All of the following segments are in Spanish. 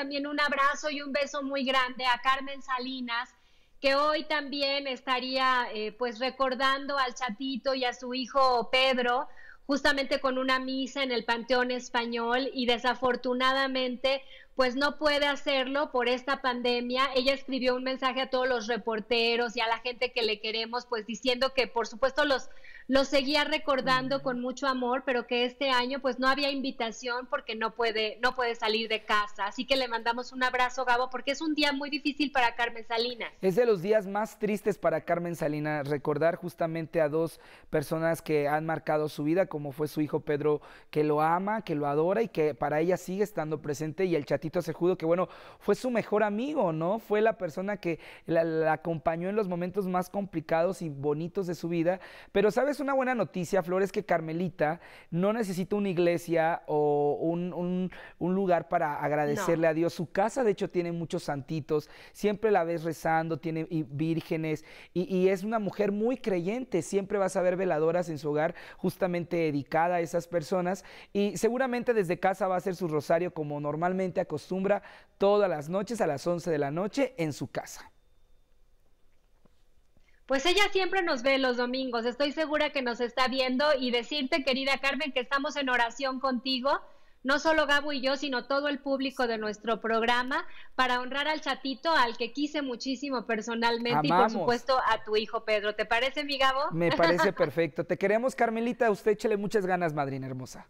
también un abrazo y un beso muy grande a Carmen Salinas, que hoy también estaría eh, pues recordando al chatito y a su hijo Pedro, justamente con una misa en el Panteón Español y desafortunadamente pues no puede hacerlo por esta pandemia. Ella escribió un mensaje a todos los reporteros y a la gente que le queremos pues diciendo que por supuesto los lo seguía recordando mm. con mucho amor, pero que este año pues no había invitación porque no puede, no puede salir de casa. Así que le mandamos un abrazo, Gabo, porque es un día muy difícil para Carmen Salinas. Es de los días más tristes para Carmen Salinas, recordar justamente a dos personas que han marcado su vida, como fue su hijo Pedro, que lo ama, que lo adora y que para ella sigue estando presente, y el chatito Sejudo, que bueno, fue su mejor amigo, ¿no? Fue la persona que la, la acompañó en los momentos más complicados y bonitos de su vida. Pero, ¿sabes? una buena noticia, Flores, que Carmelita no necesita una iglesia o un, lugar para agradecerle a Dios. Su casa, de hecho, tiene muchos santitos. Siempre la ves rezando, tiene vírgenes y, y es una mujer muy creyente. Siempre vas a ver veladoras en su hogar justamente dedicada a esas personas y seguramente desde casa va a hacer su rosario como normalmente acostumbra todas las noches a las 11 de la noche en su casa. Pues ella siempre nos ve los domingos, estoy segura que nos está viendo y decirte, querida Carmen, que estamos en oración contigo, no solo Gabo y yo, sino todo el público de nuestro programa, para honrar al chatito, al que quise muchísimo personalmente y por supuesto a tu hijo Pedro. ¿Te parece, mi Gabo? Me parece perfecto. Te queremos, Carmelita, usted échele muchas ganas, madrina hermosa.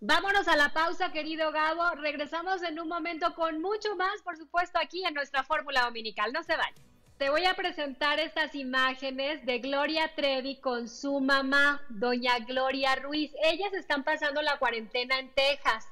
Vámonos a la pausa, querido Gabo. Regresamos en un momento con mucho más, por supuesto, aquí en nuestra Fórmula Dominical. No se vayan te voy a presentar estas imágenes de Gloria Trevi con su mamá, doña Gloria Ruiz. Ellas están pasando la cuarentena en Texas.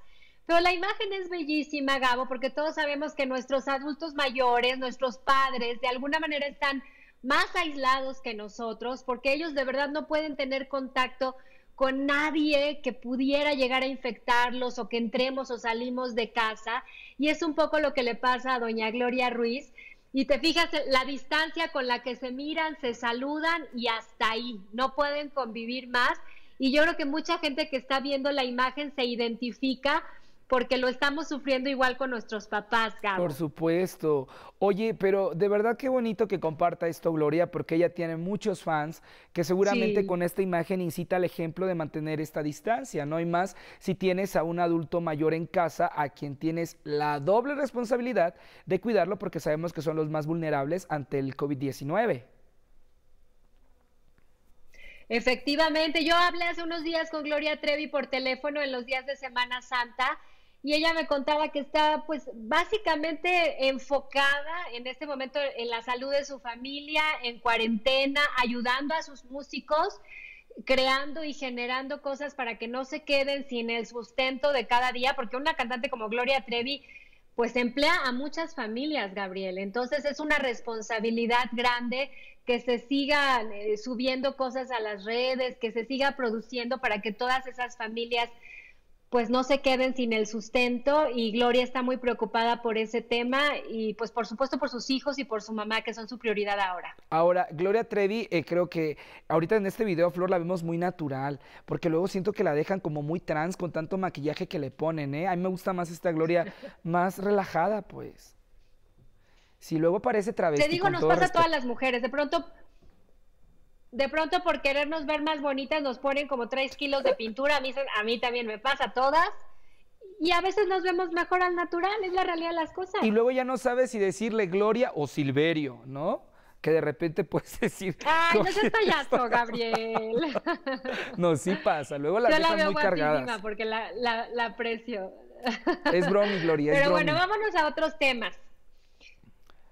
Pero la imagen es bellísima, Gabo, porque todos sabemos que nuestros adultos mayores, nuestros padres, de alguna manera están más aislados que nosotros, porque ellos de verdad no pueden tener contacto con nadie que pudiera llegar a infectarlos o que entremos o salimos de casa. Y es un poco lo que le pasa a doña Gloria Ruiz, y te fijas eh, la distancia con la que se miran, se saludan y hasta ahí, no pueden convivir más. Y yo creo que mucha gente que está viendo la imagen se identifica porque lo estamos sufriendo igual con nuestros papás, Gabo. Por supuesto. Oye, pero de verdad qué bonito que comparta esto Gloria, porque ella tiene muchos fans que seguramente con esta imagen incita al ejemplo de mantener esta distancia, ¿no? Y más si tienes a un adulto mayor en casa a quien tienes la doble responsabilidad de cuidarlo porque sabemos que son los más vulnerables ante el COVID-19. Efectivamente, yo hablé hace unos días con Gloria Trevi por teléfono en los días de Semana Santa y ella me contaba que está pues básicamente enfocada en este momento en la salud de su familia, en cuarentena, ayudando a sus músicos, creando y generando cosas para que no se queden sin el sustento de cada día, porque una cantante como Gloria Trevi pues emplea a muchas familias, Gabriel. Entonces es una responsabilidad grande que se siga eh, subiendo cosas a las redes, que se siga produciendo para que todas esas familias pues no se queden sin el sustento y Gloria está muy preocupada por ese tema y pues por supuesto por sus hijos y por su mamá que son su prioridad ahora. Ahora, Gloria Trevi, eh, creo que ahorita en este video Flor la vemos muy natural porque luego siento que la dejan como muy trans con tanto maquillaje que le ponen, ¿eh? A mí me gusta más esta Gloria más relajada pues. Si luego parece travesti. Te digo, nos pasa a todas las mujeres. De pronto de pronto por querernos ver más bonitas nos ponen como tres kilos de pintura, a mí, a también me pasa todas. Y a veces nos vemos mejor al natural, es la realidad de las cosas. Y luego ya no sabes si decirle Gloria o Silverio, ¿no? Que de repente puedes decir. Ay, no seas payaso, Gabriel. no, sí pasa. Luego la Yo la veo muy cargada porque la, la, la aprecio. Es bromi, Gloria. Pero bueno, vámonos a otros temas.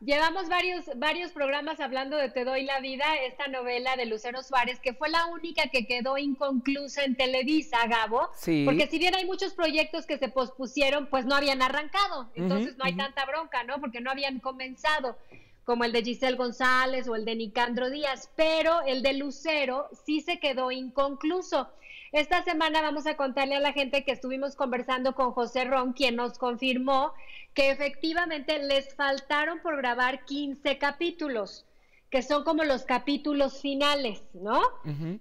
Llevamos varios, varios programas hablando de Te Doy la Vida, esta novela de Lucero Suárez, que fue la única que quedó inconclusa en Televisa, Gabo. Sí. Porque si bien hay muchos proyectos que se pospusieron, pues no habían arrancado. Entonces no hay tanta bronca, ¿no? Porque no habían comenzado, como el de Giselle González o el de Nicandro Díaz. Pero el de Lucero sí se quedó inconcluso. Esta semana vamos a contarle a la gente que estuvimos conversando con José Ron, quien nos confirmó que efectivamente les faltaron por grabar 15 capítulos que son como los capítulos finales, ¿no?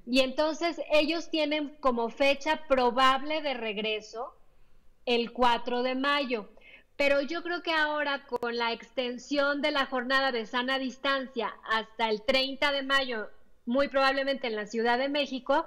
Y entonces ellos tienen como fecha probable de regreso el 4 de mayo. Pero yo creo que ahora con la extensión de la jornada de sana distancia hasta el 30 de mayo, muy probablemente en la Ciudad de México,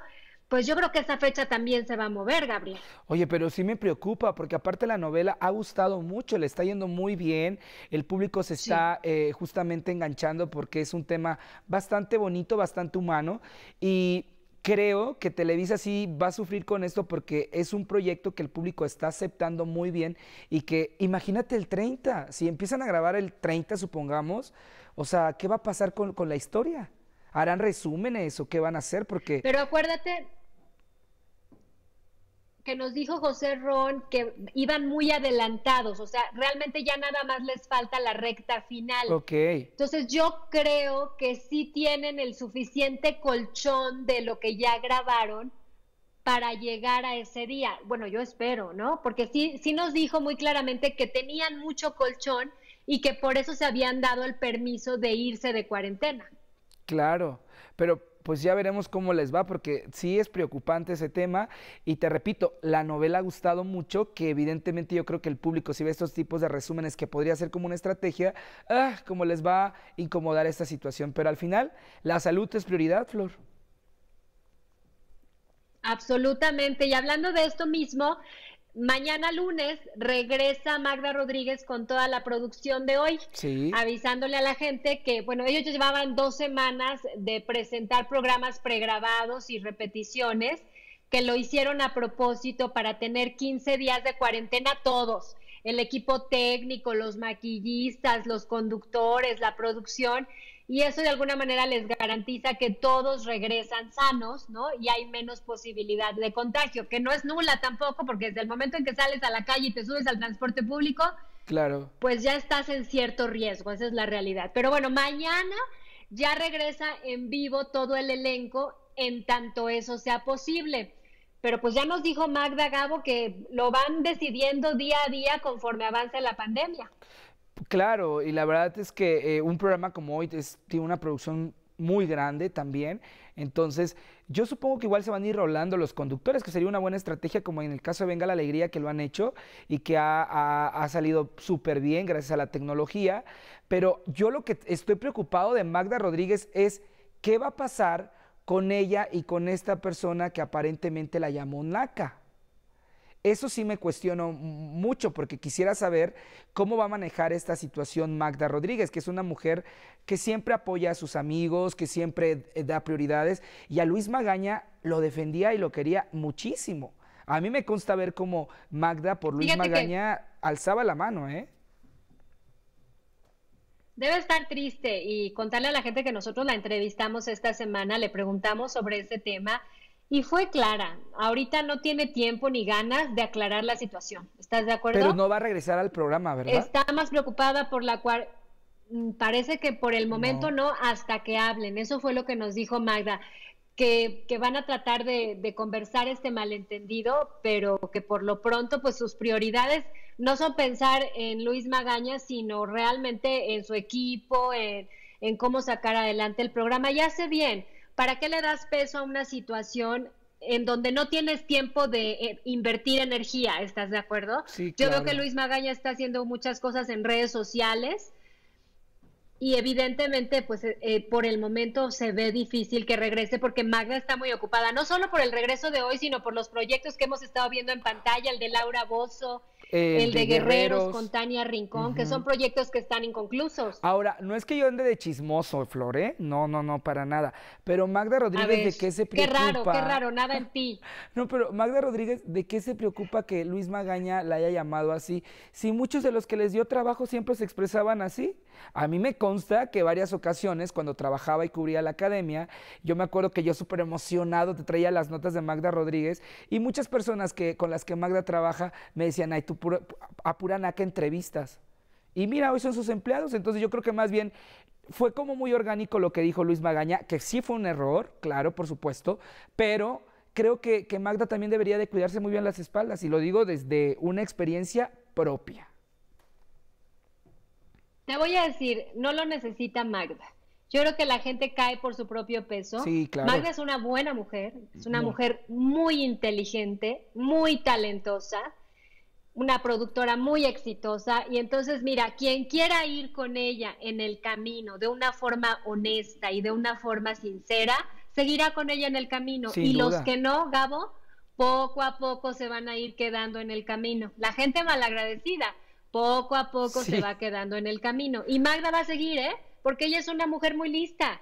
pues yo creo que esa fecha también se va a mover, Gabriel. Oye, pero sí me preocupa, porque aparte la novela ha gustado mucho, le está yendo muy bien, el público se está eh, justamente enganchando porque es un tema bastante bonito, bastante humano, y creo que Televisa sí va a sufrir con esto porque es un proyecto que el público está aceptando muy bien y que imagínate el 30, si empiezan a grabar el 30, supongamos, o sea, ¿qué va a pasar con, con la historia? ¿Harán resúmenes o qué van a hacer? Porque... Pero acuérdate, que nos dijo José Ron que iban muy adelantados, o sea, realmente ya nada más les falta la recta final. Ok. Entonces yo creo que sí tienen el suficiente colchón de lo que ya grabaron para llegar a ese día. Bueno, yo espero, ¿no? Porque sí, sí nos dijo muy claramente que tenían mucho colchón y que por eso se habían dado el permiso de irse de cuarentena. Claro, pero pues ya veremos cómo les va, porque sí es preocupante ese tema. Y te repito, la novela ha gustado mucho, que evidentemente yo creo que el público, si ve estos tipos de resúmenes que podría ser como una estrategia, ah, cómo les va a incomodar esta situación. Pero al final, la salud es prioridad, Flor. Absolutamente. Y hablando de esto mismo, Mañana lunes regresa Magda Rodríguez con toda la producción de hoy, avisándole a la gente que, bueno, ellos llevaban dos semanas de presentar programas pregrabados y repeticiones, que lo hicieron a propósito para tener 15 días de cuarentena todos, el equipo técnico, los maquillistas, los conductores, la producción y eso de alguna manera les garantiza que todos regresan sanos, ¿no? Y hay menos posibilidad de contagio, que no es nula tampoco, porque desde el momento en que sales a la calle y te subes al transporte público, claro. pues ya estás en cierto riesgo, esa es la realidad. Pero bueno, mañana ya regresa en vivo todo el elenco en tanto eso sea posible. Pero pues ya nos dijo Magda Gabo que lo van decidiendo día a día conforme avanza la pandemia. Claro, y la verdad es que eh, un programa como hoy tiene una producción muy grande también. Entonces, yo supongo que igual se van a ir rolando los conductores, que sería una buena estrategia, como en el caso de Venga la Alegría, que lo han hecho y que ha, ha salido súper bien gracias a la tecnología. Pero yo lo que estoy preocupado de Magda Rodríguez es qué va a pasar con ella y con esta persona que aparentemente la llamó Naca. Eso sí me cuestiono mucho porque quisiera saber cómo va a manejar esta situación Magda Rodríguez, que es una mujer que siempre apoya a sus amigos, que siempre eh, da prioridades y a Luis Magaña lo defendía y lo quería muchísimo. A mí me consta ver cómo Magda por Luis Magaña alzaba la mano, ¿eh? Debe estar triste y contarle a la gente que nosotros la entrevistamos esta semana, le preguntamos sobre este tema y fue clara. Ahorita no tiene tiempo ni ganas de aclarar la situación. ¿Estás de acuerdo? Pero no va a regresar al programa, ¿verdad? Está más preocupada por la cual mm, parece que por el momento no. hasta que hablen. Eso fue lo que nos dijo Magda. Que, que van a tratar de, conversar este malentendido, pero que por lo pronto, pues sus prioridades no son pensar en Luis Magaña, sino realmente en su equipo, en, en cómo sacar adelante el programa. Ya sé bien, ¿Para qué le das peso a una situación en donde no tienes tiempo de eh, invertir energía? ¿Estás de acuerdo? Yo veo que Luis Magaña está haciendo muchas cosas en redes sociales y evidentemente pues eh, eh, por el momento se ve difícil que regrese porque Magda está muy ocupada, no solo por el regreso de hoy, sino por los proyectos que hemos estado viendo en pantalla, el de Laura Bozo, eh, El, de, Guerreros, con Tania Rincón, que son proyectos que están inconclusos. Ahora, no es que yo ande de chismoso, Flor, ¿eh? No, no, no, para nada. Pero Magda Rodríguez, ¿de qué se preocupa? Qué raro, qué raro, nada en ti. no, pero Magda Rodríguez, ¿de qué se preocupa que Luis Magaña la haya llamado así? Si muchos de los que les dio trabajo siempre se expresaban así. A mí me consta que varias ocasiones, cuando trabajaba y cubría la academia, yo me acuerdo que yo súper emocionado te traía las notas de Magda Rodríguez y muchas personas que, con las que Magda trabaja me decían, ay, tú apuran a que entrevistas. Y mira, hoy son sus empleados, entonces yo creo que más bien fue como muy orgánico lo que dijo Luis Magaña, que sí fue un error, claro, por supuesto, pero creo que, Magda también debería de cuidarse muy bien las espaldas, y lo digo desde una experiencia propia. Te voy a decir, no lo necesita Magda. Yo creo que la gente cae por su propio peso. Sí, claro. Magda es una buena mujer, es una mujer muy inteligente, muy talentosa una productora muy exitosa y entonces mira, quien quiera ir con ella en el camino de una forma honesta y de una forma sincera, seguirá con ella en el camino y los que no, Gabo, poco a poco se van a ir quedando en el camino. La gente malagradecida, poco a poco se va quedando en el camino y Magda va a seguir, ¿eh? Porque ella es una mujer muy lista.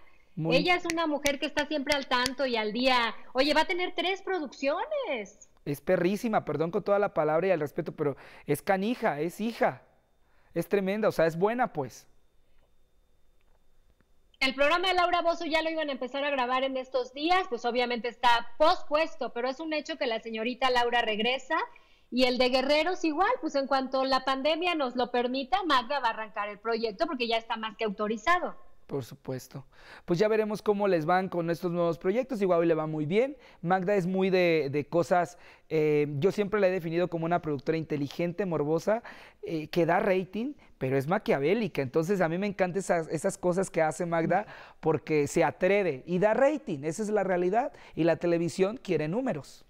Ella es una mujer que está siempre al tanto y al día. Oye, va a tener tres producciones es perrísima, perdón con toda la palabra y el respeto, pero es canija, es hija, es tremenda, o sea, es buena pues. El programa de Laura Bozo ya lo iban a empezar a grabar en estos días, pues obviamente está pospuesto, pero es un hecho que la señorita Laura regresa y el de Guerreros igual, pues en cuanto la pandemia nos lo permita, Magda va a arrancar el proyecto porque ya está más que autorizado. Por supuesto. Pues ya veremos cómo les van con estos nuevos proyectos. Igual hoy le va muy bien. Magda es muy de, de cosas, eh, yo siempre la he definido como una productora inteligente, morbosa, eh, que da rating, pero es maquiavélica. Entonces a mí me encantan esas, esas cosas que hace Magda porque se atreve y da rating. Esa es la realidad. Y la televisión quiere números.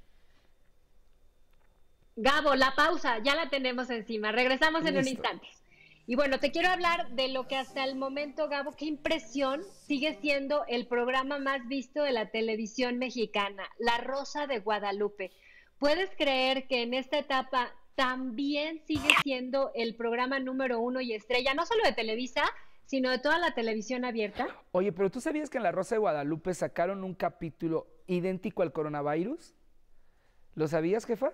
Gabo, la pausa ya la tenemos encima. Regresamos en un instante. Y bueno, te quiero hablar de lo que hasta el momento, Gabo, qué impresión, sigue siendo el programa más visto de la televisión mexicana, La Rosa de Guadalupe. ¿Puedes creer que en esta etapa también sigue siendo el programa número uno y estrella, no solo de Televisa, sino de toda la televisión abierta? Oye, pero tú sabías que en La Rosa de Guadalupe sacaron un capítulo idéntico al coronavirus? ¿Lo sabías, jefa?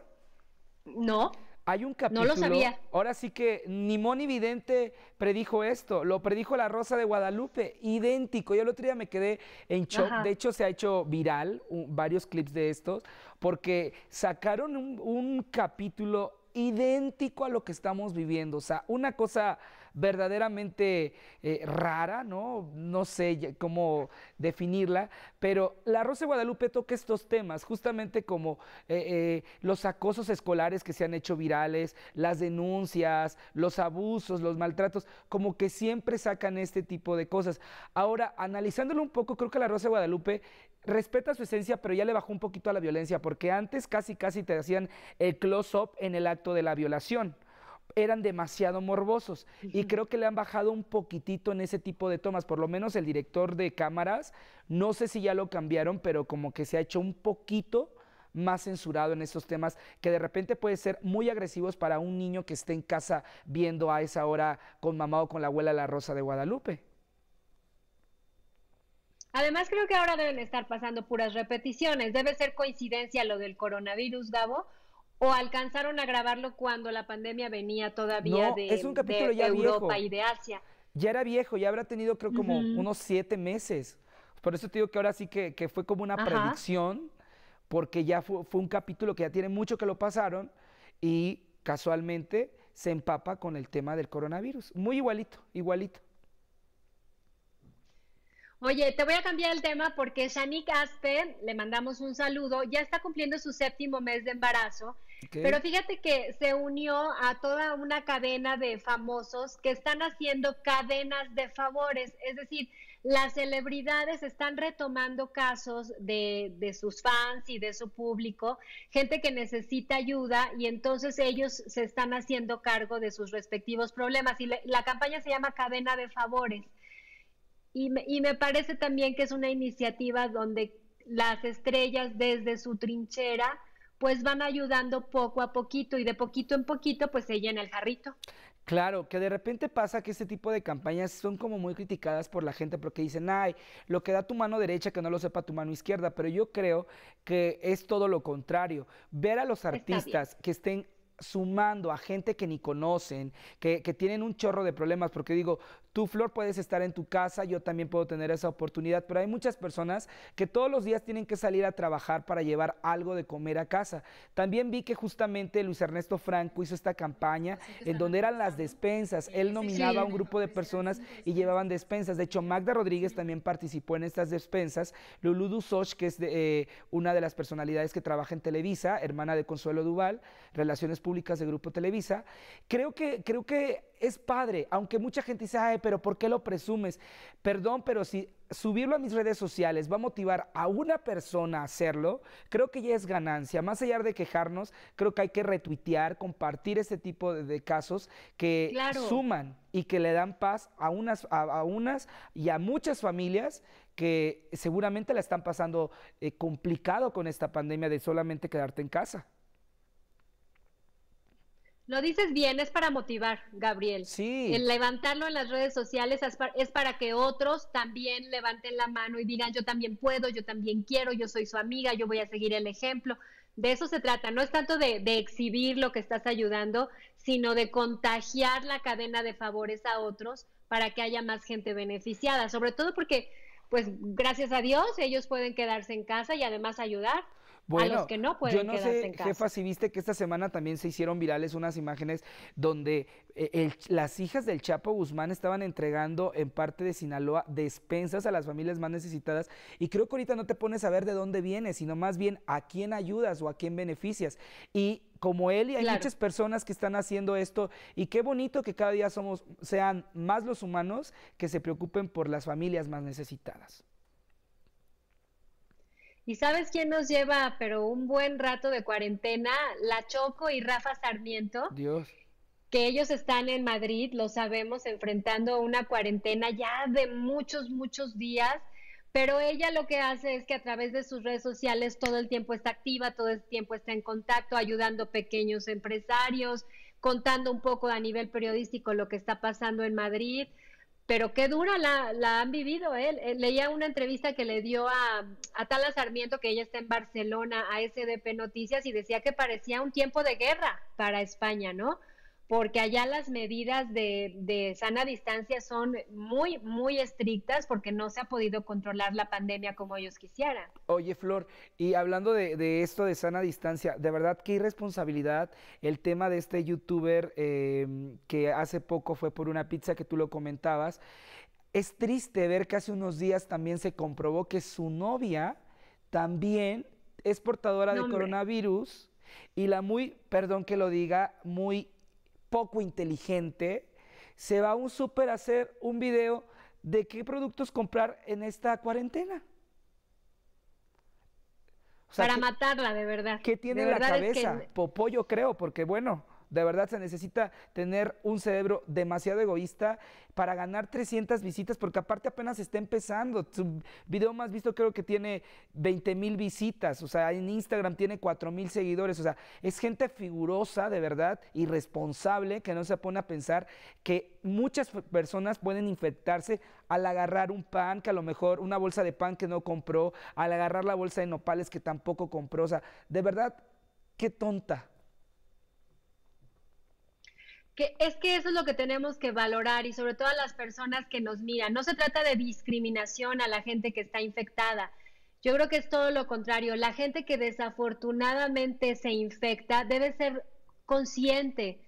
No. Hay un capítulo. No lo sabía. Ahora sí que ni Moni Vidente predijo esto, lo predijo la Rosa de Guadalupe, idéntico. Yo el otro día me quedé en shock. De hecho, se ha hecho viral varios clips de estos, porque sacaron un capítulo idéntico a lo que estamos viviendo. O sea, una cosa verdaderamente eh, rara, ¿no? No sé cómo definirla, pero la Rosa Guadalupe toca estos temas, justamente como eh, eh, los acosos escolares que se han hecho virales, las denuncias, los abusos, los maltratos, como que siempre sacan este tipo de cosas. Ahora, analizándolo un poco, creo que la Rosa Guadalupe respeta su esencia, pero ya le bajó un poquito a la violencia, porque antes casi casi te hacían el close-up en el acto de la violación eran demasiado morbosos y creo que le han bajado un poquitito en ese tipo de tomas, por lo menos el director de cámaras, no sé si ya lo cambiaron, pero como que se ha hecho un poquito más censurado en estos temas que de repente puede ser muy agresivos para un niño que esté en casa viendo a esa hora con mamá o con la abuela La Rosa de Guadalupe. Además, creo que ahora deben estar pasando puras repeticiones. Debe ser coincidencia lo del coronavirus, Gabo, o alcanzaron a grabarlo cuando la pandemia venía todavía de, es un capítulo Europa y de Asia. Ya era viejo, ya habrá tenido creo como unos siete meses. Por eso te digo que ahora sí que, fue como una predicción, porque ya fue, un capítulo que ya tiene mucho que lo pasaron y casualmente se empapa con el tema del coronavirus. Muy igualito, igualito. Oye, te voy a cambiar el tema porque Shani Aspe, le mandamos un saludo, ya está cumpliendo su séptimo mes de embarazo pero fíjate que se unió a toda una cadena de famosos que están haciendo cadenas de favores, es decir, las celebridades están retomando casos de, de, sus fans y de su público, gente que necesita ayuda y entonces ellos se están haciendo cargo de sus respectivos problemas. Y la, campaña se llama Cadena de Favores. Y y me parece también que es una iniciativa donde las estrellas desde su trinchera pues van ayudando poco a poquito y de poquito en poquito pues se llena el jarrito. Claro, que de repente pasa que este tipo de campañas son como muy criticadas por la gente porque dicen, ay, lo que da tu mano derecha que no lo sepa tu mano izquierda, pero yo creo que es todo lo contrario. Ver a los artistas que estén sumando a gente que ni conocen, que, que, tienen un chorro de problemas, porque digo, Tú, Flor, puedes estar en tu casa, yo también puedo tener esa oportunidad, pero hay muchas personas que todos los días tienen que salir a trabajar para llevar algo de comer a casa. También vi que justamente Luis Ernesto Franco hizo esta campaña en donde eran las despensas. Él nominaba a un grupo de personas y llevaban despensas. De hecho, Magda Rodríguez también participó en estas despensas. Lulú Dusoch, que es eh, una de las personalidades que trabaja en Televisa, hermana de Consuelo Duval, Relaciones Públicas de Grupo Televisa. Creo que, creo que es padre, aunque mucha gente dice, pero ¿por qué lo presumes? Perdón, pero si subirlo a mis redes sociales va a motivar a una persona a hacerlo, creo que ya es ganancia. Más allá de quejarnos, creo que hay que retuitear, compartir este tipo de, casos que suman y que le dan paz a unas, a, unas y a muchas familias que seguramente la están pasando eh, complicado con esta pandemia de solamente quedarte en casa. Lo dices bien, es para motivar, Gabriel. Sí. El levantarlo en las redes sociales es para, que otros también levanten la mano y digan, yo también puedo, yo también quiero, yo soy su amiga, yo voy a seguir el ejemplo. De eso se trata, no es tanto de, de exhibir lo que estás ayudando, sino de contagiar la cadena de favores a otros para que haya más gente beneficiada, sobre todo porque, pues, gracias a Dios, ellos pueden quedarse en casa y además ayudar bueno, no yo no sé, Jefa, si viste que esta semana también se hicieron virales unas imágenes donde eh, las hijas del Chapo Guzmán estaban entregando en parte de Sinaloa despensas a las familias más necesitadas y creo que ahorita no te pones a ver de dónde viene, sino más bien a quién ayudas o a quién beneficias. Y como él y hay muchas personas que están haciendo esto y qué bonito que cada día somos sean más los humanos que se preocupen por las familias más necesitadas. ¿Y sabes quién nos lleva, pero un buen rato de cuarentena? La Choco y Rafa Sarmiento. Dios. Que ellos están en Madrid, lo sabemos, enfrentando una cuarentena ya de muchos, muchos días. Pero ella lo que hace es que a través de sus redes sociales todo el tiempo está activa, todo el tiempo está en contacto, ayudando pequeños empresarios, contando un poco a nivel periodístico lo que está pasando en Madrid pero qué dura la, la han vivido. él, ¿eh? Leía una entrevista que le dio a, a, Tala Sarmiento, que ella está en Barcelona, a SDP Noticias, y decía que parecía un tiempo de guerra para España, ¿no? porque allá las medidas de, sana distancia son muy, muy estrictas porque no se ha podido controlar la pandemia como ellos quisieran. Oye, Flor, y hablando de, esto de sana distancia, de verdad qué irresponsabilidad el tema de este youtuber eh, que hace poco fue por una pizza que tú lo comentabas. Es triste ver que hace unos días también se comprobó que su novia también es portadora de coronavirus y la muy, perdón que lo diga, muy poco inteligente, se va a un súper a hacer un video de qué productos comprar en esta cuarentena. Para matarla, de verdad. ¿Qué tiene en la cabeza? popo yo creo, porque bueno. De verdad se necesita tener un cerebro demasiado egoísta para ganar 300 visitas, porque aparte apenas está empezando. Su video más visto creo que tiene 20 mil visitas, o sea, en Instagram tiene 4 mil seguidores, o sea, es gente figurosa, de verdad, irresponsable, que no se pone a pensar que muchas personas pueden infectarse al agarrar un pan, que a lo mejor una bolsa de pan que no compró, al agarrar la bolsa de nopales que tampoco compró, o sea, de verdad, qué tonta es que eso es lo que tenemos que valorar y sobre todo a las personas que nos miran. No se trata de discriminación a la gente que está infectada. Yo creo que es todo lo contrario. La gente que desafortunadamente se infecta debe ser consciente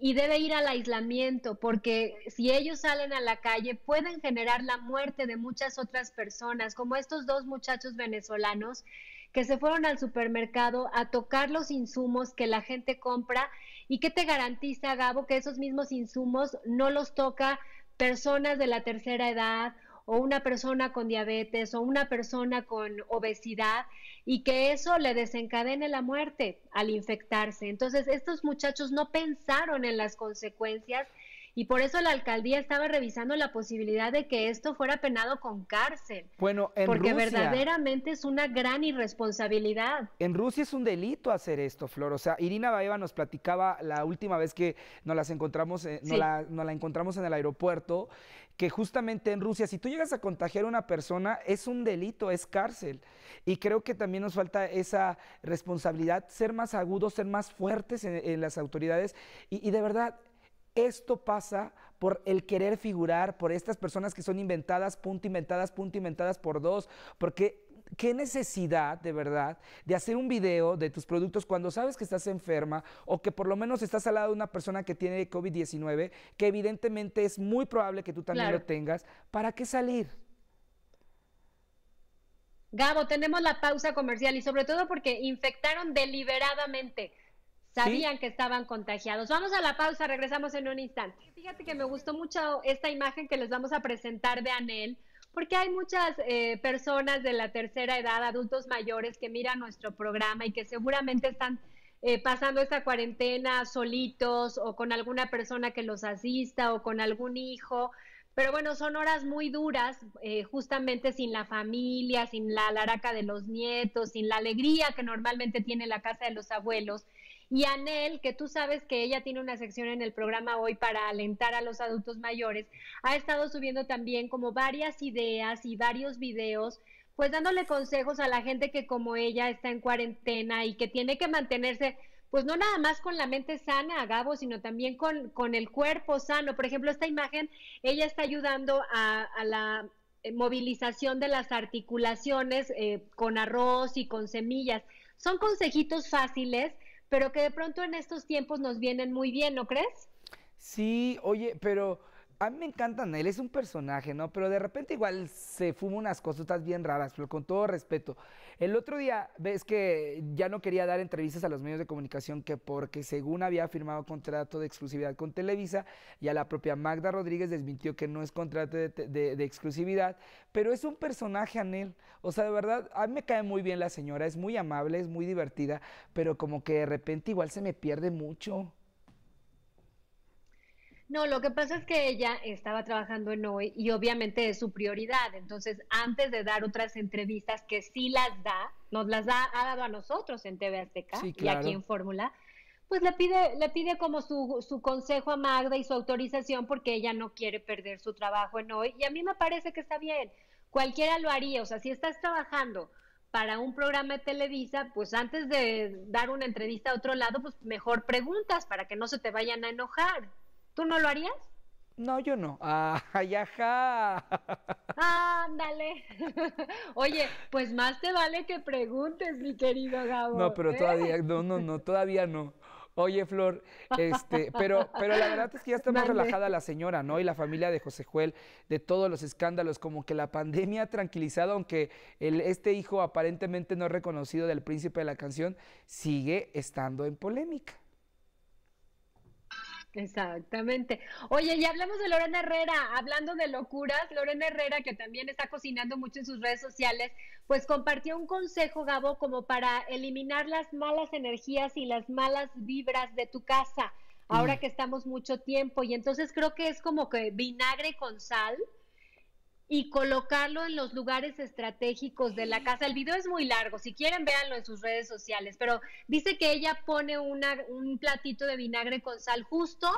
y debe ir al aislamiento porque si ellos salen a la calle pueden generar la muerte de muchas otras personas, como estos dos muchachos venezolanos que se fueron al supermercado a tocar los insumos que la gente compra y que te garantiza, Gabo, que esos mismos insumos no los toca personas de la tercera edad o una persona con diabetes o una persona con obesidad y que eso le desencadene la muerte al infectarse. Entonces, estos muchachos no pensaron en las consecuencias y por eso la alcaldía estaba revisando la posibilidad de que esto fuera penado con cárcel. Bueno, en porque verdaderamente es una gran irresponsabilidad. En Rusia es un delito hacer esto, Flor. O sea, Irina Baeva nos platicaba la última vez que nos las encontramos, eh, no la, encontramos en el aeropuerto, que justamente en Rusia, si tú llegas a contagiar a una persona, es un delito, es cárcel. Y creo que también nos falta esa responsabilidad, ser más agudos, ser más fuertes en, las autoridades. y de verdad, esto pasa por el querer figurar, por estas personas que son inventadas, punto inventadas, punto inventadas por dos, porque qué necesidad de verdad de hacer un video de tus productos cuando sabes que estás enferma o que por lo menos estás al lado de una persona que tiene COVID-19, que evidentemente es muy probable que tú también lo tengas, ¿para qué salir? Gabo, tenemos la pausa comercial y sobre todo porque infectaron deliberadamente sabían que estaban contagiados. Vamos a la pausa, regresamos en un instante. Fíjate que me gustó mucho esta imagen que les vamos a presentar de Anel, porque hay muchas eh, personas de la tercera edad, adultos mayores, que miran nuestro programa y que seguramente están eh, pasando esta cuarentena solitos o con alguna persona que los asista o con algún hijo. Pero bueno, son horas muy duras, eh, justamente sin la familia, sin la laraca de los nietos, sin la alegría que normalmente tiene la casa de los abuelos. Y Anel, que tú sabes que ella tiene una sección en el programa hoy para alentar a los adultos mayores, ha estado subiendo también como varias ideas y varios videos pues dándole consejos a la gente que como ella está en cuarentena y que tiene que mantenerse, pues no nada más con la mente sana, Gabo, sino también con, el cuerpo sano. Por ejemplo, esta imagen, ella está ayudando a, la eh, movilización de las articulaciones eh, con arroz y con semillas. Son consejitos fáciles pero que de pronto en estos tiempos nos vienen muy bien, ¿no crees? Sí, oye, pero a mí me encanta él es un personaje, ¿no? Pero de repente igual se fuma unas cosas bien raras, pero con todo respeto. El otro día, ves que ya no quería dar entrevistas a los medios de comunicación que porque según había firmado contrato de exclusividad con Televisa, y a la propia Magda Rodríguez desmintió que no es contrato de, exclusividad, pero es un personaje, Anel. O sea, de verdad, a mí me cae muy bien la señora, es muy amable, es muy divertida, pero como que de repente igual se me pierde mucho. No, lo que pasa es que ella estaba trabajando en hoy y obviamente es su prioridad. Entonces, antes de dar otras entrevistas que sí las da, nos las ha dado a nosotros en TV Azteca y aquí en Fórmula, pues le pide, le pide como su, su consejo a Magda y su autorización porque ella no quiere perder su trabajo en hoy. Y a mí me parece que está bien. Cualquiera lo haría. O sea, si estás trabajando para un programa de Televisa, pues antes de dar una entrevista a otro lado, pues mejor preguntas para que no se te vayan a enojar. ¿Tú no lo harías? No, yo no. ¡Ay, ajá! ¡Ándale! Oye, pues más te vale que preguntes, mi querido Gabo. No, pero ¿eh? todavía, no, no, no, todavía no. Oye, Flor, este, pero, pero la verdad es que ya está más relajada la señora, ¿no? Y la familia de José Juel, de todos los escándalos, como que la pandemia ha tranquilizado, aunque el, este hijo aparentemente no reconocido del príncipe de la canción sigue estando en polémica. Exactamente. Oye, ya hablamos de Lorena Herrera, hablando de locuras, Lorena Herrera, que también está cocinando mucho en sus redes sociales, pues compartió un consejo, Gabo, como para eliminar las malas energías y las malas vibras de tu casa, ahora mm. que estamos mucho tiempo. Y entonces creo que es como que vinagre con sal, y colocarlo en los lugares estratégicos de la casa. El video es muy largo, si quieren véanlo en sus redes sociales, pero dice que ella pone un platito de vinagre con sal justo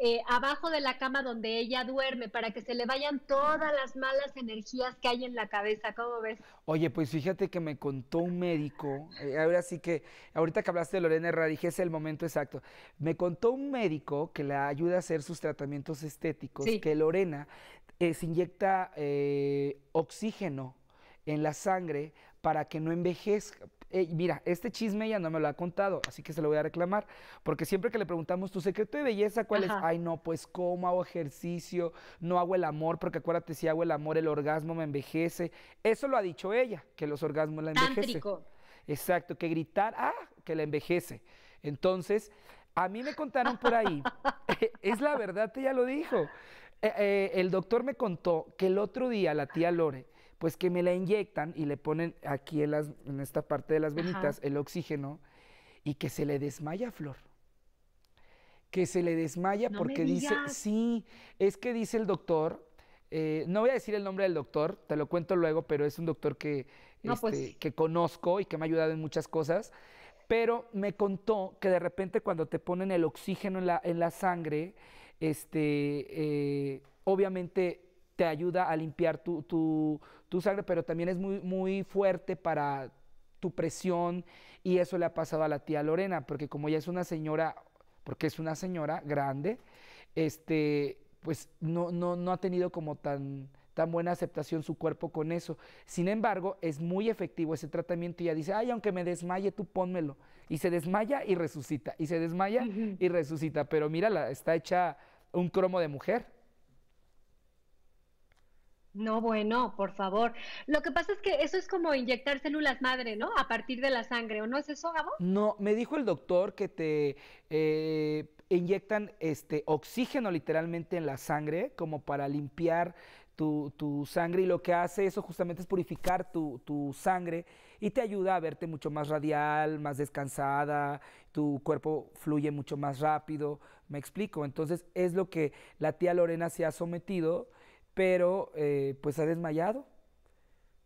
eh, abajo de la cama donde ella duerme para que se le vayan todas las malas energías que hay en la cabeza. ¿Cómo ves? Oye, pues fíjate que me contó un médico, eh, ahora sí que, ahorita que hablaste de Lorena Herrera, dije, es el momento exacto. Me contó un médico que la ayuda a hacer sus tratamientos estéticos, que Lorena eh, se inyecta eh, oxígeno en la sangre para que no envejezca. mira, este chisme ella no me lo ha contado, así que se lo voy a reclamar, porque siempre que le preguntamos tu secreto de belleza, ¿cuál es? Ay, no, pues como hago ejercicio, no hago el amor, porque acuérdate, si hago el amor, el orgasmo me envejece. Eso lo ha dicho ella, que los orgasmos la envejecen. Exacto, que gritar, ah, que la envejece. Entonces, a mí me contaron por ahí, es la verdad, ella lo dijo. Eh, eh, el doctor me contó que el otro día la tía Lore, pues que me la inyectan y le ponen aquí en, esta parte de las venitas el oxígeno y que se le desmaya Flor. Que se le desmaya porque dice, sí, es que dice el doctor, eh, no voy a decir el nombre del doctor, te lo cuento luego, pero es un doctor que, pues este, que conozco y que me ha ayudado en muchas cosas pero me contó que de repente cuando te ponen el oxígeno en la, en la sangre, este, eh, obviamente te ayuda a limpiar tu, sangre, pero también es muy, muy fuerte para tu presión y eso le ha pasado a la tía Lorena, porque como ella es una señora, porque es una señora grande, este, pues no, ha tenido como tan, buena aceptación su cuerpo con eso. Sin embargo, es muy efectivo ese tratamiento y ella dice, ay, aunque me desmaye, tú pónmelo. Y se desmaya y resucita, y se desmaya y resucita, pero mira, está hecha un cromo de mujer. No, bueno, por favor. Lo que pasa es que eso es como inyectar células madre, ¿no? A partir de la sangre, ¿o no es eso, Gabo? No, me dijo el doctor que te eh, inyectan este oxígeno literalmente en la sangre como para limpiar tu, tu, sangre y lo que hace eso justamente es purificar tu, sangre y te ayuda a verte mucho más radial, más descansada, tu cuerpo fluye mucho más rápido, me explico. Entonces es lo que la tía Lorena se ha sometido, pero eh, pues ha desmayado.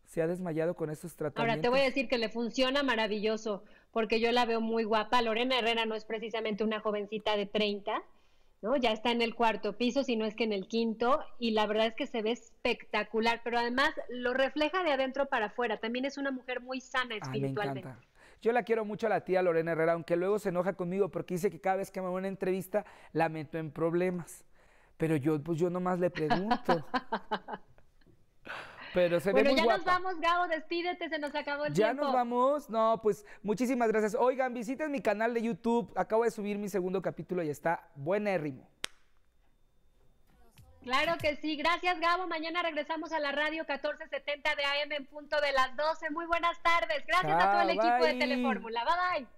Se ha desmayado con esos tratamientos. Ahora te voy a decir que le funciona maravilloso, porque yo la veo muy guapa. Lorena Herrera no es precisamente una jovencita de 30, ya está en el cuarto piso, si no es que en el quinto, y la verdad es que se ve espectacular, pero además lo refleja de adentro para afuera. También es una mujer muy sana ah, espiritualmente. yo la quiero mucho a la tía Lorena Herrera, aunque luego se enoja conmigo porque dice que cada vez que me a una entrevista la meto en problemas. Pero yo, pues yo nomás le pregunto. Pero se ve ya nos vamos, Gabo, despídete, se nos acabó el tiempo. Ya nos vamos. No, pues muchísimas gracias. Oigan, visiten mi canal de YouTube. Acabo de subir mi segundo capítulo y está buenérrimo. Claro que sí, gracias Gabo. Mañana regresamos a la radio 1470 de AM en punto de las 12. Muy buenas tardes. Gracias a todo el equipo de Telefórmula. Bye bye.